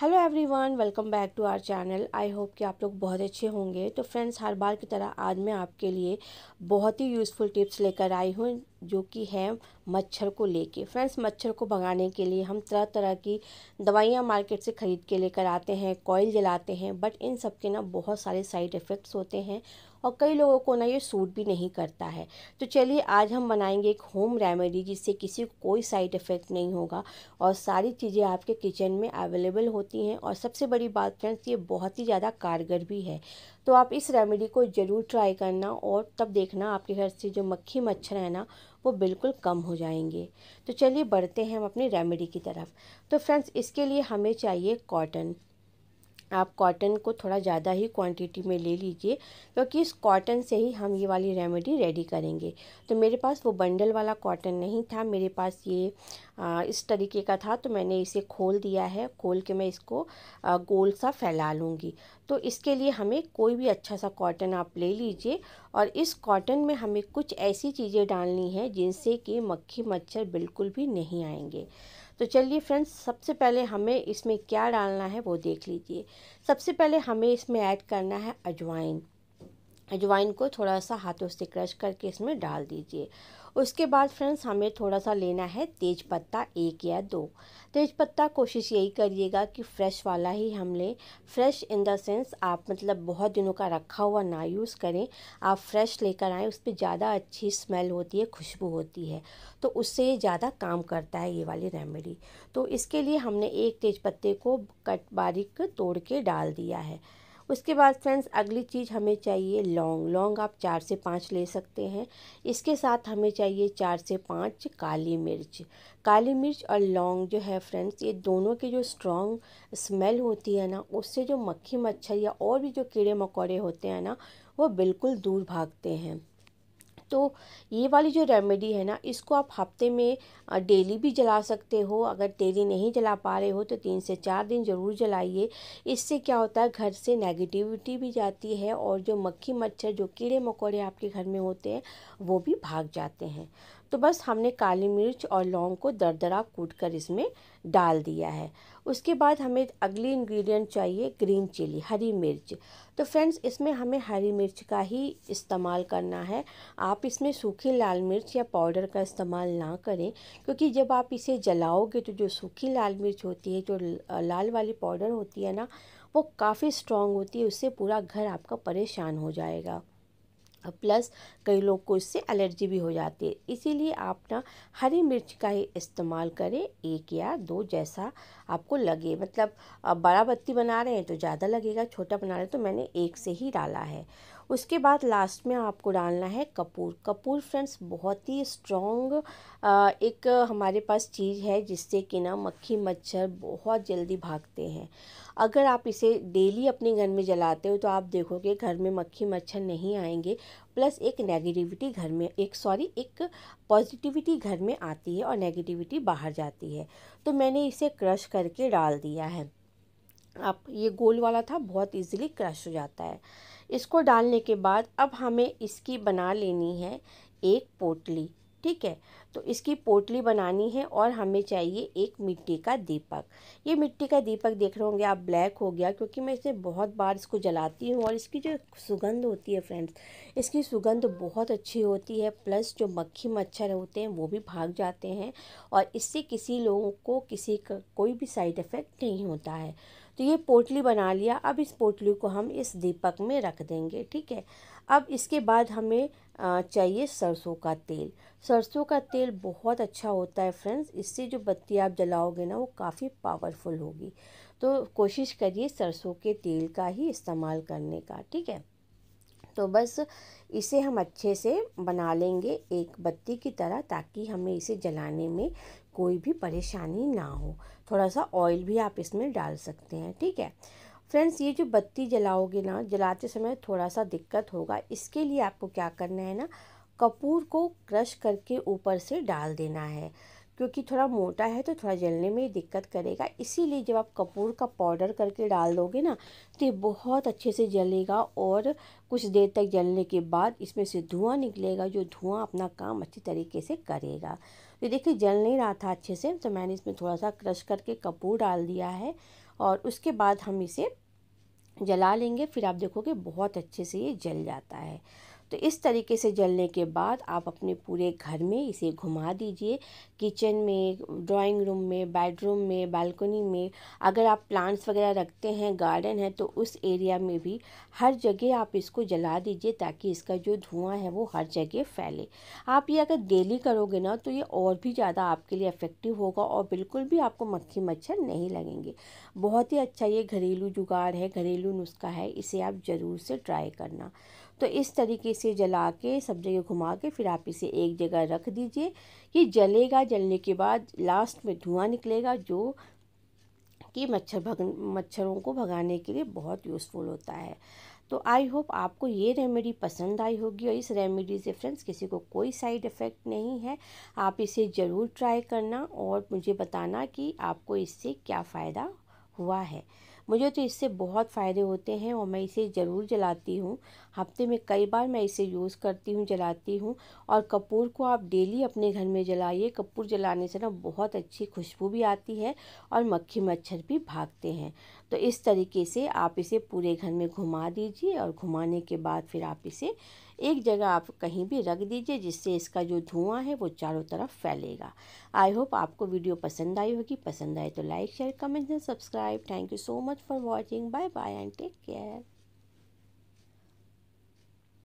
Hello everyone welcome back to our channel I hope कि आप लोग बहुत अच्छे होंगे तो फ्रेंड्स हर बार की तरह आज मैं आपके लिए बहुत ही यूज़फुल टिप्स लेकर आई हूँ जो कि है मच्छर को लेके फ्रेंड्स मच्छर को भगाने के लिए हम तरह तरह की दवाइयाँ मार्केट से ख़रीद के लेकर आते हैं कॉयल जलाते हैं बट इन सब के ना बहुत सारे साइड इफ़ेक्ट्स होते हैं और कई लोगों को ना ये सूट भी नहीं करता है तो चलिए आज हम बनाएंगे एक होम रेमेडी जिससे किसी को कोई साइड इफ़ेक्ट नहीं होगा और सारी चीज़ें आपके किचन में अवेलेबल होती हैं और सबसे बड़ी बात फ्रेंड्स ये बहुत ही ज़्यादा कारगर भी है तो आप इस रेमेडी को ज़रूर ट्राई करना और तब देखना आपके घर से जो मक्खी मच्छर है ना वो बिल्कुल कम हो जाएंगे तो चलिए बढ़ते हैं हम अपनी रेमेडी की तरफ तो फ्रेंड्स इसके लिए हमें चाहिए कॉटन आप कॉटन को थोड़ा ज़्यादा ही क्वांटिटी में ले लीजिए क्योंकि इस कॉटन से ही हम ये वाली रेमेडी रेडी करेंगे तो मेरे पास वो बंडल वाला कॉटन नहीं था मेरे पास ये आ, इस तरीके का था तो मैंने इसे खोल दिया है खोल के मैं इसको आ, गोल सा फैला लूँगी तो इसके लिए हमें कोई भी अच्छा सा कॉटन आप ले लीजिए और इस कॉटन में हमें कुछ ऐसी चीज़ें डालनी है जिनसे कि मक्खी मच्छर बिल्कुल भी नहीं आएंगे तो चलिए फ्रेंड्स सबसे पहले हमें इसमें क्या डालना है वो देख लीजिए सबसे पहले हमें इसमें ऐड करना है अजवाइन अजवाइन को थोड़ा सा हाथों से क्रश करके इसमें डाल दीजिए उसके बाद फ्रेंड्स हमें थोड़ा सा लेना है तेज पत्ता एक या दो तेज पत्ता कोशिश यही करिएगा कि फ्रेश वाला ही हम लें फ्रेश इन द सेंस आप मतलब बहुत दिनों का रखा हुआ ना यूज़ करें आप फ्रेश लेकर आएँ उस पर ज़्यादा अच्छी स्मेल होती है खुशबू होती है तो उससे ज़्यादा काम करता है ये वाली रेमेडी तो इसके लिए हमने एक तेज पत्ते को कट बारीक तोड़ के डाल दिया है उसके बाद फ्रेंड्स अगली चीज़ हमें चाहिए लौंग लौंग आप चार से पाँच ले सकते हैं इसके साथ हमें चाहिए चार से पाँच काली मिर्च काली मिर्च और लौंग जो है फ्रेंड्स ये दोनों के जो स्ट्रॉन्ग स्मेल होती है ना उससे जो मक्खी मच्छर या और भी जो कीड़े मकोड़े होते हैं ना वो बिल्कुल दूर भागते हैं तो ये वाली जो रेमेडी है ना इसको आप हफ्ते में डेली भी जला सकते हो अगर डेली नहीं जला पा रहे हो तो तीन से चार दिन ज़रूर जलाइए इससे क्या होता है घर से नेगेटिविटी भी जाती है और जो मक्खी मच्छर जो कीड़े मकोड़े आपके घर में होते हैं वो भी भाग जाते हैं तो बस हमने काली मिर्च और लौंग को दरदरा कूट कर इसमें डाल दिया है उसके बाद हमें अगली इंग्रेडिएंट चाहिए ग्रीन चिली हरी मिर्च तो फ्रेंड्स इसमें हमें हरी मिर्च का ही इस्तेमाल करना है आप इसमें सूखी लाल मिर्च या पाउडर का इस्तेमाल ना करें क्योंकि जब आप इसे जलाओगे तो जो सूखी लाल मिर्च होती है जो लाल वाली पाउडर होती है ना वो काफ़ी स्ट्रॉन्ग होती है उससे पूरा घर आपका परेशान हो जाएगा प्लस कई लोग को इससे एलर्जी भी हो जाती है इसीलिए आप ना हरी मिर्च का ही इस्तेमाल करें एक या दो जैसा आपको लगे मतलब बड़ा बत्ती बना रहे हैं तो ज़्यादा लगेगा छोटा बना रहे हैं तो मैंने एक से ही डाला है उसके बाद लास्ट में आपको डालना है कपूर कपूर फ्रेंड्स बहुत ही स्ट्रॉन्ग एक हमारे पास चीज़ है जिससे कि ना मक्खी मच्छर बहुत जल्दी भागते हैं अगर आप इसे डेली अपने घर में जलाते हो तो आप देखोगे घर में मक्खी मच्छर नहीं आएंगे प्लस एक नेगेटिविटी घर में एक सॉरी एक पॉजिटिविटी घर में आती है और नेगेटिविटी बाहर जाती है तो मैंने इसे क्रश करके डाल दिया है आप ये गोल वाला था बहुत इजीली क्रश हो जाता है इसको डालने के बाद अब हमें इसकी बना लेनी है एक पोटली ठीक है तो इसकी पोटली बनानी है और हमें चाहिए एक मिट्टी का दीपक ये मिट्टी का दीपक देख रहे होंगे आप ब्लैक हो गया क्योंकि मैं इसे बहुत बार इसको जलाती हूँ और इसकी जो सुगंध होती है फ्रेंड्स इसकी सुगंध बहुत अच्छी होती है प्लस जो मक्खी मच्छर होते हैं वो भी भाग जाते हैं और इससे किसी लोगों को किसी का कोई भी साइड इफ़ेक्ट नहीं होता है तो ये पोटली बना लिया अब इस पोटली को हम इस दीपक में रख देंगे ठीक है अब इसके बाद हमें चाहिए सरसों का तेल सरसों का तेल बहुत अच्छा होता है फ्रेंड्स इससे जो बत्ती आप जलाओगे ना वो काफ़ी पावरफुल होगी तो कोशिश करिए सरसों के तेल का ही इस्तेमाल करने का ठीक है तो बस इसे हम अच्छे से बना लेंगे एक बत्ती की तरह ताकि हमें इसे जलाने में कोई भी परेशानी ना हो थोड़ा सा ऑयल भी आप इसमें डाल सकते हैं ठीक है फ्रेंड्स ये जो बत्ती जलाओगे ना जलाते समय थोड़ा सा दिक्कत होगा इसके लिए आपको क्या करना है ना कपूर को क्रश करके ऊपर से डाल देना है क्योंकि थोड़ा मोटा है तो थोड़ा जलने में दिक्कत करेगा इसीलिए जब आप कपूर का पाउडर करके डाल दोगे ना तो ये बहुत अच्छे से जलेगा और कुछ देर तक जलने के बाद इसमें से धुआं निकलेगा जो धुआं अपना काम अच्छी तरीके से करेगा तो देखिए जल नहीं रहा था अच्छे से तो मैंने इसमें थोड़ा सा क्रश करके कपूर डाल दिया है और उसके बाद हम इसे जला लेंगे फिर आप देखोगे बहुत अच्छे से ये जल जाता है तो इस तरीके से जलने के बाद आप अपने पूरे घर में इसे घुमा दीजिए किचन में ड्राइंग रूम में बेडरूम में बालकनी में अगर आप प्लांट्स वगैरह रखते हैं गार्डन है तो उस एरिया में भी हर जगह आप इसको जला दीजिए ताकि इसका जो धुआं है वो हर जगह फैले आप ये अगर डेली करोगे ना तो ये और भी ज़्यादा आपके लिए इफ़ेक्टिव होगा और बिल्कुल भी आपको मक्खी मच्छर नहीं लगेंगे बहुत ही अच्छा ये घरेलू जुगाड़ है घरेलू नुस्खा है इसे आप ज़रूर से ट्राई करना तो इस तरीके इसे जला के सब जगह घुमा के फिर आप इसे एक जगह रख दीजिए कि जलेगा जलने के बाद लास्ट में धुआं निकलेगा जो कि मच्छर भग मच्छरों को भगाने के लिए बहुत यूज़फुल होता है तो आई होप आपको ये रेमेडी पसंद आई होगी और इस रेमेडी से फ्रेंड्स किसी को कोई साइड इफ़ेक्ट नहीं है आप इसे ज़रूर ट्राई करना और मुझे बताना कि आपको इससे क्या फ़ायदा हुआ है मुझे तो इससे बहुत फ़ायदे होते हैं और मैं इसे ज़रूर जलाती हूँ हफ्ते में कई बार मैं इसे यूज़ करती हूँ जलाती हूँ और कपूर को आप डेली अपने घर में जलाइए कपूर जलाने से ना बहुत अच्छी खुशबू भी आती है और मक्खी मच्छर भी भागते हैं तो इस तरीके से आप इसे पूरे घर में घुमा दीजिए और घुमाने के बाद फिर आप इसे एक जगह आप कहीं भी रख दीजिए जिससे इसका जो धुआं है वो चारों तरफ फैलेगा आई होप आपको वीडियो पसंद आई होगी पसंद आए तो like share comment and subscribe thank you so much much for watching. Bye bye and take care.